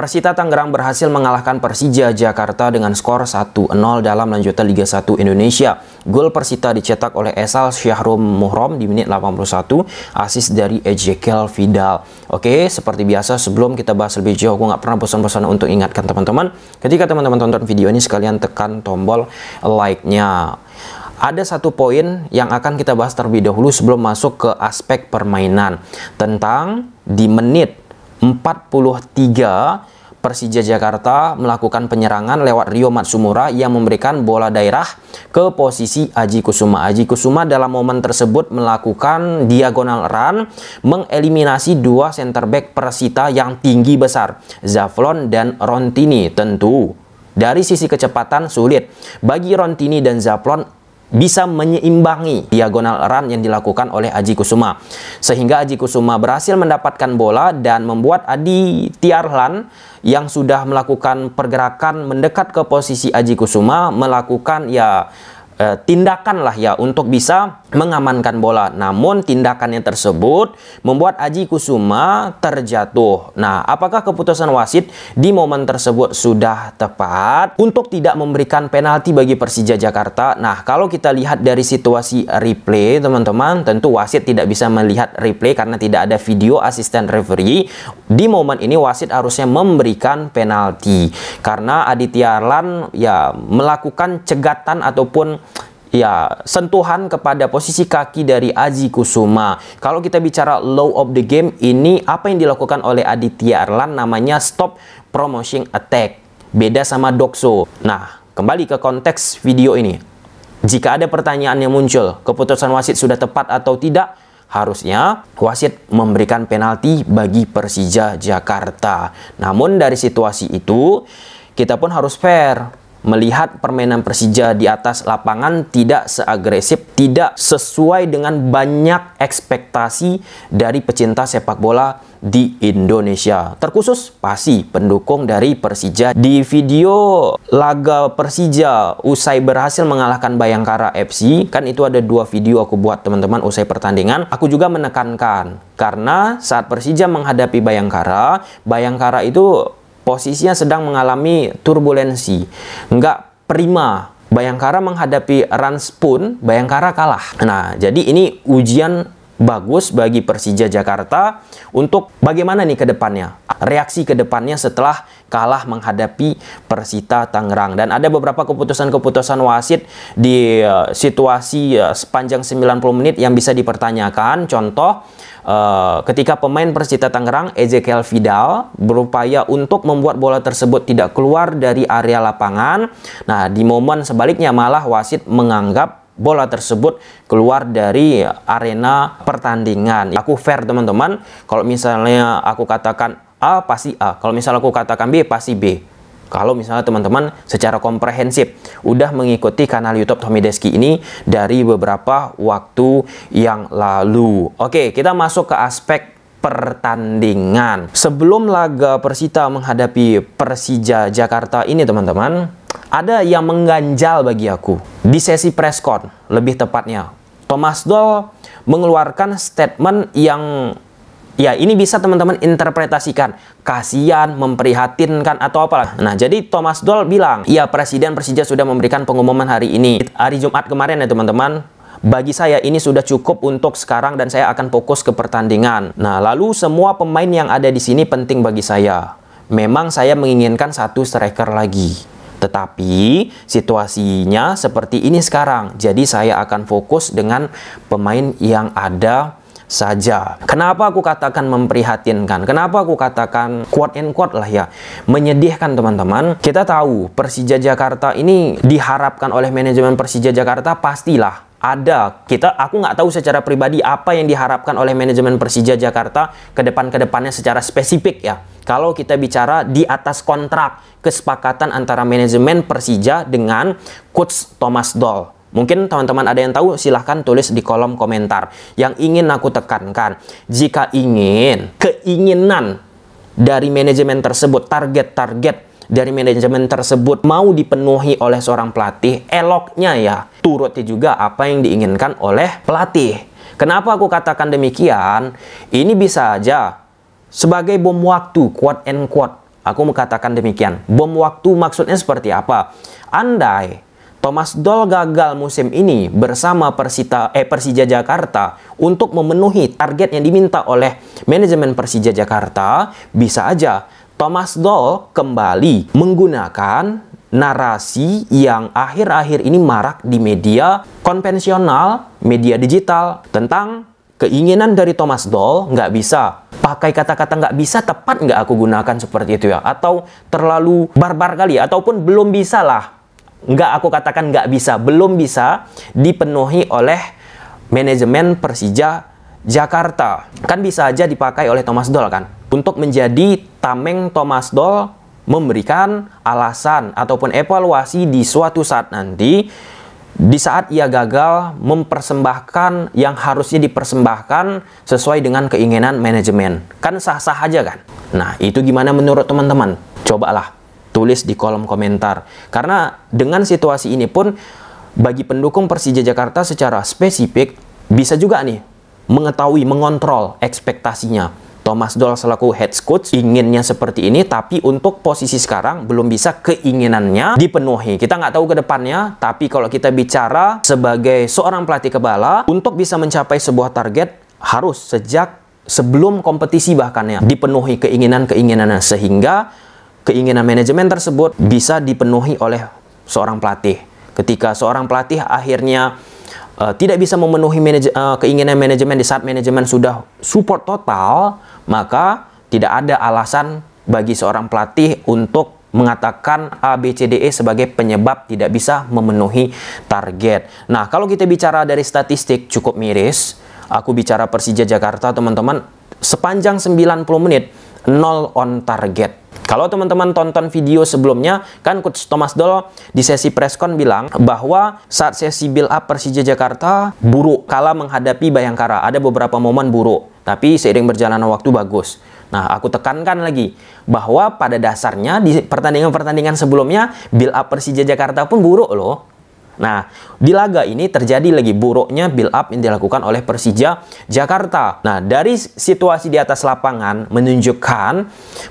Persita Tangerang berhasil mengalahkan Persija Jakarta dengan skor 1-0 dalam lanjutan Liga 1 Indonesia. Gol Persita dicetak oleh Esal Syahrum Muhrom di menit 81, asis dari Ezekiel Vidal. Oke, seperti biasa sebelum kita bahas lebih jauh, gue nggak pernah bosan-bosan untuk ingatkan teman-teman, ketika teman-teman tonton video ini sekalian tekan tombol like-nya ada satu poin yang akan kita bahas terlebih dahulu sebelum masuk ke aspek permainan tentang di menit 43 Persija Jakarta melakukan penyerangan lewat Rio Matsumura yang memberikan bola daerah ke posisi Aji Kusuma. Aji Kusuma dalam momen tersebut melakukan diagonal run mengeliminasi dua center back Persita yang tinggi besar, Zaflon dan Rontini tentu. Dari sisi kecepatan sulit. Bagi Rontini dan Zaflon bisa menyeimbangi diagonal run yang dilakukan oleh Aji Kusuma. Sehingga Aji Kusuma berhasil mendapatkan bola dan membuat Adi Tiarlan yang sudah melakukan pergerakan mendekat ke posisi Aji Kusuma melakukan ya eh, tindakan lah ya untuk bisa mengamankan bola. Namun tindakannya tersebut membuat Aji Kusuma terjatuh. Nah, apakah keputusan wasit di momen tersebut sudah tepat untuk tidak memberikan penalti bagi Persija Jakarta? Nah, kalau kita lihat dari situasi replay, teman-teman, tentu wasit tidak bisa melihat replay karena tidak ada video asisten referee. Di momen ini wasit harusnya memberikan penalti karena Aditya Arlan ya melakukan cegatan ataupun ya sentuhan kepada posisi kaki dari Aji Kusuma. Kalau kita bicara low of the game ini apa yang dilakukan oleh Aditya Arlan namanya stop promotion attack. Beda sama Dokso. Nah, kembali ke konteks video ini. Jika ada pertanyaan yang muncul, keputusan wasit sudah tepat atau tidak, harusnya wasit memberikan penalti bagi Persija Jakarta. Namun dari situasi itu, kita pun harus fair melihat permainan Persija di atas lapangan tidak seagresif, tidak sesuai dengan banyak ekspektasi dari pecinta sepak bola di Indonesia. Terkhusus pasti pendukung dari Persija. Di video laga Persija usai berhasil mengalahkan Bayangkara FC, kan itu ada dua video aku buat teman-teman usai pertandingan, aku juga menekankan karena saat Persija menghadapi Bayangkara, Bayangkara itu posisinya sedang mengalami turbulensi, nggak prima. Bayangkara menghadapi pun, Bayangkara kalah. Nah, jadi ini ujian bagus bagi Persija Jakarta untuk bagaimana nih ke depannya, reaksi ke depannya setelah kalah menghadapi Persita Tangerang. Dan ada beberapa keputusan-keputusan wasit di eh, situasi eh, sepanjang 90 menit yang bisa dipertanyakan. Contoh, Eh, ketika pemain Persita Tangerang Ezekiel Vidal berupaya untuk membuat bola tersebut tidak keluar dari area lapangan. Nah, di momen sebaliknya malah wasit menganggap bola tersebut keluar dari arena pertandingan. Aku fair teman-teman, kalau misalnya aku katakan A pasti A, kalau misalnya aku katakan B pasti B. Kalau misalnya teman-teman secara komprehensif udah mengikuti kanal YouTube Tommy Deski ini dari beberapa waktu yang lalu. Oke, kita masuk ke aspek pertandingan. Sebelum laga Persita menghadapi Persija Jakarta ini teman-teman, ada yang mengganjal bagi aku. Di sesi preskon, lebih tepatnya, Thomas Doll mengeluarkan statement yang Ya, ini bisa teman-teman interpretasikan. Kasihan, memprihatinkan, atau apalah. Nah, jadi Thomas Doll bilang, ya Presiden Persija sudah memberikan pengumuman hari ini. Hari Jumat kemarin ya teman-teman. Bagi saya ini sudah cukup untuk sekarang dan saya akan fokus ke pertandingan. Nah, lalu semua pemain yang ada di sini penting bagi saya. Memang saya menginginkan satu striker lagi. Tetapi situasinya seperti ini sekarang. Jadi saya akan fokus dengan pemain yang ada saja. Kenapa aku katakan memprihatinkan? Kenapa aku katakan quote and quote lah ya, menyedihkan teman-teman. Kita tahu Persija Jakarta ini diharapkan oleh manajemen Persija Jakarta pastilah ada kita aku nggak tahu secara pribadi apa yang diharapkan oleh manajemen Persija Jakarta ke depan ke depannya secara spesifik ya kalau kita bicara di atas kontrak kesepakatan antara manajemen Persija dengan coach Thomas Doll Mungkin teman-teman ada yang tahu silahkan tulis di kolom komentar. Yang ingin aku tekankan, jika ingin, keinginan dari manajemen tersebut, target-target dari manajemen tersebut mau dipenuhi oleh seorang pelatih, eloknya ya, turuti juga apa yang diinginkan oleh pelatih. Kenapa aku katakan demikian? Ini bisa aja sebagai bom waktu, quote and quote. Aku mengatakan demikian. Bom waktu maksudnya seperti apa? Andai Thomas Doll gagal musim ini bersama Persita eh Persija Jakarta untuk memenuhi target yang diminta oleh manajemen Persija Jakarta, bisa aja Thomas Doll kembali menggunakan narasi yang akhir-akhir ini marak di media konvensional, media digital tentang keinginan dari Thomas Doll nggak bisa pakai kata-kata nggak bisa tepat nggak aku gunakan seperti itu ya atau terlalu barbar kali ya? ataupun belum bisa lah nggak aku katakan nggak bisa, belum bisa dipenuhi oleh manajemen Persija Jakarta. Kan bisa aja dipakai oleh Thomas Doll kan? Untuk menjadi tameng Thomas Doll memberikan alasan ataupun evaluasi di suatu saat nanti di saat ia gagal mempersembahkan yang harusnya dipersembahkan sesuai dengan keinginan manajemen. Kan sah-sah aja kan? Nah, itu gimana menurut teman-teman? Cobalah tulis di kolom komentar. Karena dengan situasi ini pun bagi pendukung Persija Jakarta secara spesifik bisa juga nih mengetahui, mengontrol ekspektasinya. Thomas Doll selaku head coach inginnya seperti ini tapi untuk posisi sekarang belum bisa keinginannya dipenuhi. Kita nggak tahu ke depannya tapi kalau kita bicara sebagai seorang pelatih kebala untuk bisa mencapai sebuah target harus sejak sebelum kompetisi bahkan ya dipenuhi keinginan-keinginannya sehingga keinginan manajemen tersebut bisa dipenuhi oleh seorang pelatih. Ketika seorang pelatih akhirnya uh, tidak bisa memenuhi manaj uh, e, keinginan manajemen di saat manajemen sudah support total, maka tidak ada alasan bagi seorang pelatih untuk mengatakan ABCDE sebagai penyebab tidak bisa memenuhi target. Nah, kalau kita bicara dari statistik cukup miris, aku bicara Persija Jakarta teman-teman sepanjang 90 menit nol on target. Kalau teman-teman tonton video sebelumnya, kan Coach Thomas Doll di sesi preskon bilang bahwa saat sesi build up Persija Jakarta buruk kala menghadapi Bayangkara. Ada beberapa momen buruk, tapi seiring berjalanan waktu bagus. Nah, aku tekankan lagi bahwa pada dasarnya di pertandingan-pertandingan sebelumnya build up Persija Jakarta pun buruk loh. Nah, di laga ini terjadi lagi buruknya build up yang dilakukan oleh Persija Jakarta. Nah, dari situasi di atas lapangan menunjukkan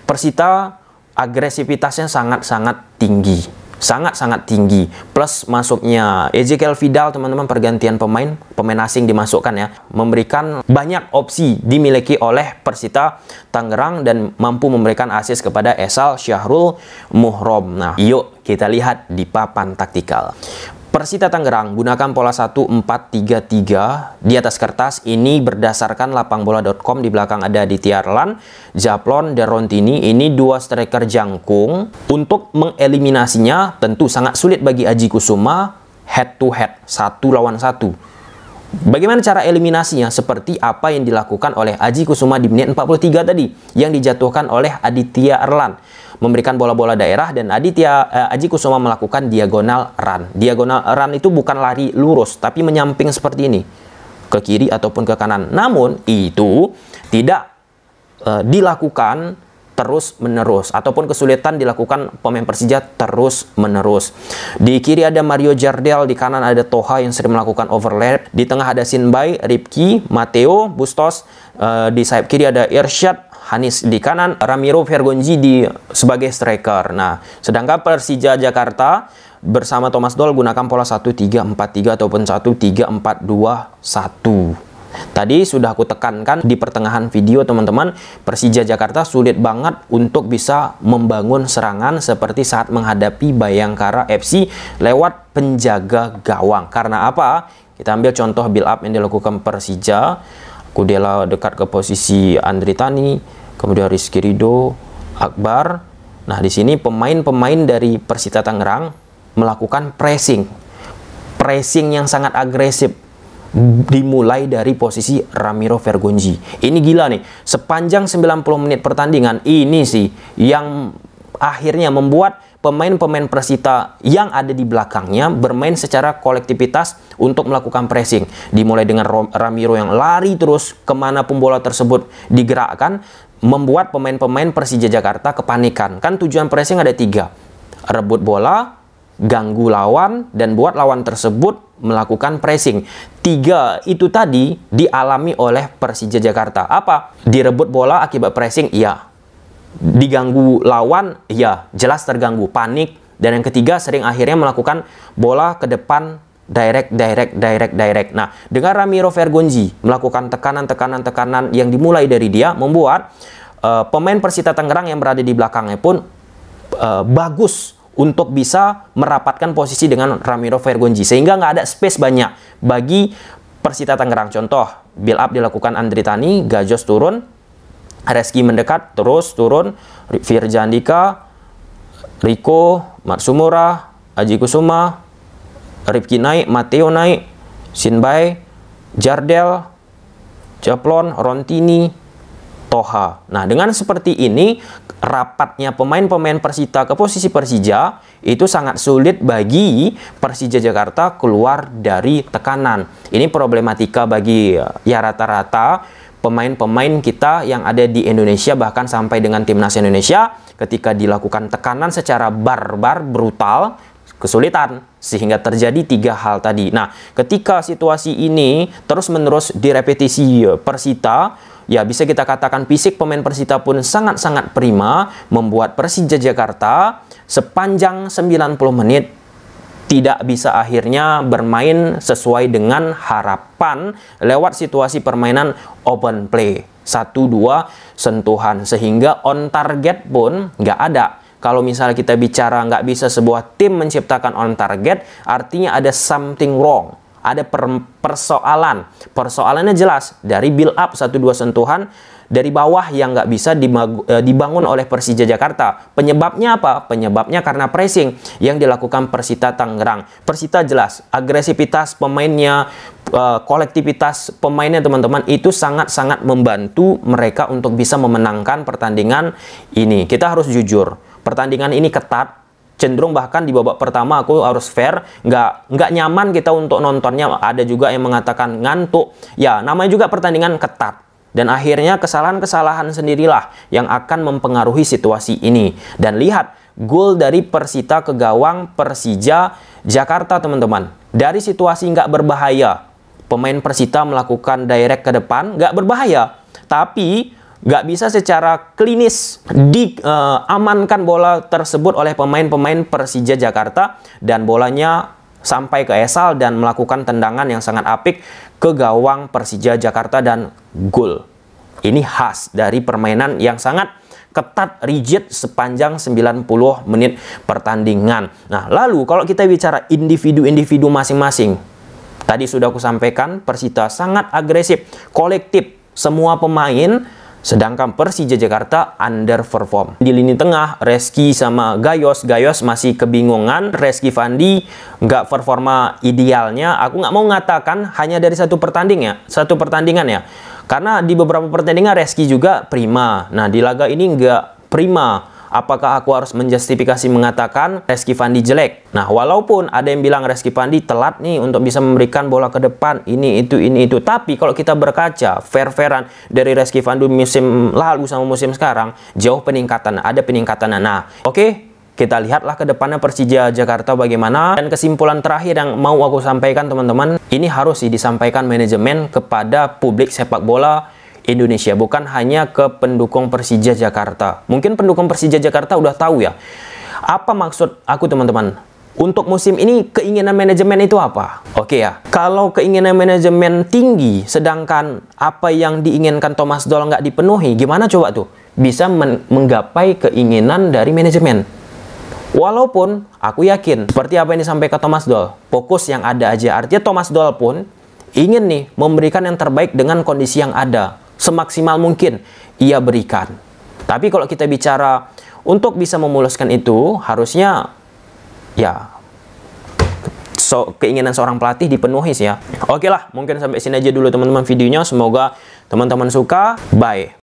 Persita agresivitasnya sangat-sangat tinggi sangat-sangat tinggi. Plus masuknya Ezekiel Vidal, teman-teman pergantian pemain, pemain asing dimasukkan ya, memberikan banyak opsi dimiliki oleh Persita Tangerang dan mampu memberikan asis kepada Esal Syahrul Muhrom. Nah, yuk kita lihat di papan taktikal. Persita Tangerang gunakan pola 1433 di atas kertas ini berdasarkan lapangbola.com di belakang ada di Tiarlan, Japlon, Derontini ini dua striker jangkung untuk mengeliminasinya tentu sangat sulit bagi Aji Kusuma head to head satu lawan satu Bagaimana cara eliminasinya seperti apa yang dilakukan oleh Aji Kusuma di menit 43 tadi yang dijatuhkan oleh Aditya Erlan memberikan bola-bola daerah dan Aditya eh, Aji Kusuma melakukan diagonal run. Diagonal run itu bukan lari lurus tapi menyamping seperti ini ke kiri ataupun ke kanan. Namun itu tidak eh, dilakukan terus menerus ataupun kesulitan dilakukan pemain Persija terus menerus. Di kiri ada Mario Jardel, di kanan ada Toha yang sering melakukan overlap, di tengah ada Sinbai, Ripki, Mateo, Bustos, eh, di sayap kiri ada Irsyad, Hanis di kanan, Ramiro Vergonzi di sebagai striker. Nah, sedangkan Persija Jakarta bersama Thomas Doll gunakan pola 1-3-4-3 ataupun 1-3-4-2-1. Tadi sudah aku tekankan di pertengahan video teman-teman, Persija Jakarta sulit banget untuk bisa membangun serangan seperti saat menghadapi Bayangkara FC lewat penjaga gawang. Karena apa? Kita ambil contoh build up yang dilakukan Persija. Kudela dekat ke posisi Andri Tani, kemudian Rizky Rido, Akbar. Nah, di sini pemain-pemain dari Persita Tangerang melakukan pressing. Pressing yang sangat agresif dimulai dari posisi Ramiro Vergonji. Ini gila nih, sepanjang 90 menit pertandingan ini sih yang akhirnya membuat pemain-pemain Persita yang ada di belakangnya bermain secara kolektivitas untuk melakukan pressing. Dimulai dengan Ramiro yang lari terus kemana pun bola tersebut digerakkan, membuat pemain-pemain Persija Jakarta kepanikan. Kan tujuan pressing ada tiga. Rebut bola, ganggu lawan, dan buat lawan tersebut melakukan pressing. Tiga itu tadi dialami oleh Persija Jakarta. Apa? Direbut bola akibat pressing? Iya diganggu lawan, ya jelas terganggu, panik. Dan yang ketiga sering akhirnya melakukan bola ke depan direct, direct, direct, direct. Nah, dengan Ramiro Vergonzi melakukan tekanan-tekanan-tekanan yang dimulai dari dia membuat uh, pemain Persita Tangerang yang berada di belakangnya pun uh, bagus untuk bisa merapatkan posisi dengan Ramiro Vergonzi sehingga nggak ada space banyak bagi Persita Tangerang. Contoh, build up dilakukan Andri Tani, Gajos turun, Reski mendekat terus turun Firjandika Riko Marsumura Aji Kusuma Ripki naik Mateo naik Sinbai Jardel Japlon Rontini Toha. Nah, dengan seperti ini rapatnya pemain-pemain Persita ke posisi Persija itu sangat sulit bagi Persija Jakarta keluar dari tekanan. Ini problematika bagi ya, ya rata-rata pemain-pemain kita yang ada di Indonesia bahkan sampai dengan timnas Indonesia ketika dilakukan tekanan secara barbar brutal kesulitan sehingga terjadi tiga hal tadi. Nah, ketika situasi ini terus-menerus direpetisi ya, Persita, ya bisa kita katakan fisik pemain Persita pun sangat-sangat prima membuat Persija Jakarta sepanjang 90 menit tidak bisa akhirnya bermain sesuai dengan harapan lewat situasi permainan open play. Satu dua sentuhan sehingga on target pun nggak ada. Kalau misalnya kita bicara nggak bisa sebuah tim menciptakan on target, artinya ada something wrong ada per persoalan. Persoalannya jelas dari build up satu dua sentuhan dari bawah yang nggak bisa eh, dibangun oleh Persija Jakarta. Penyebabnya apa? Penyebabnya karena pressing yang dilakukan Persita Tangerang. Persita jelas agresivitas pemainnya, eh, kolektivitas pemainnya teman-teman itu sangat-sangat membantu mereka untuk bisa memenangkan pertandingan ini. Kita harus jujur, pertandingan ini ketat, cenderung bahkan di babak pertama aku harus fair nggak nggak nyaman kita untuk nontonnya ada juga yang mengatakan ngantuk ya namanya juga pertandingan ketat dan akhirnya kesalahan-kesalahan sendirilah yang akan mempengaruhi situasi ini. Dan lihat, gol dari Persita ke gawang Persija Jakarta teman-teman. Dari situasi nggak berbahaya, pemain Persita melakukan direct ke depan, nggak berbahaya. Tapi nggak bisa secara klinis diamankan eh, uh, bola tersebut oleh pemain-pemain Persija Jakarta dan bolanya sampai ke Esal dan melakukan tendangan yang sangat apik ke gawang Persija Jakarta dan gol. Ini khas dari permainan yang sangat ketat rigid sepanjang 90 menit pertandingan. Nah, lalu kalau kita bicara individu-individu masing-masing. Tadi sudah aku sampaikan Persita sangat agresif, kolektif. Semua pemain Sedangkan Persija Jakarta underperform. Di lini tengah, Reski sama Gayos. Gayos masih kebingungan. Reski Fandi nggak performa idealnya. Aku nggak mau mengatakan hanya dari satu pertandingan ya. Satu pertandingan ya. Karena di beberapa pertandingan Reski juga prima. Nah, di laga ini nggak prima apakah aku harus menjustifikasi mengatakan Reski Fandi jelek? Nah, walaupun ada yang bilang Reski Fandi telat nih untuk bisa memberikan bola ke depan, ini, itu, ini, itu. Tapi kalau kita berkaca fair-fairan dari Reski Fandi musim lalu sama musim sekarang, jauh peningkatan, ada peningkatan. Nah, oke, okay, kita lihatlah ke depannya Persija Jakarta bagaimana. Dan kesimpulan terakhir yang mau aku sampaikan teman-teman, ini harus sih disampaikan manajemen kepada publik sepak bola Indonesia, bukan hanya ke pendukung Persija Jakarta. Mungkin pendukung Persija Jakarta udah tahu ya. Apa maksud aku teman-teman? Untuk musim ini keinginan manajemen itu apa? Oke ya, kalau keinginan manajemen tinggi sedangkan apa yang diinginkan Thomas Doll nggak dipenuhi, gimana coba tuh? Bisa men menggapai keinginan dari manajemen. Walaupun aku yakin, seperti apa yang disampaikan Thomas Doll, fokus yang ada aja. Artinya Thomas Doll pun ingin nih memberikan yang terbaik dengan kondisi yang ada semaksimal mungkin ia berikan. Tapi kalau kita bicara untuk bisa memuluskan itu, harusnya ya so, keinginan seorang pelatih dipenuhi sih ya. Oke lah, mungkin sampai sini aja dulu teman-teman videonya. Semoga teman-teman suka. Bye.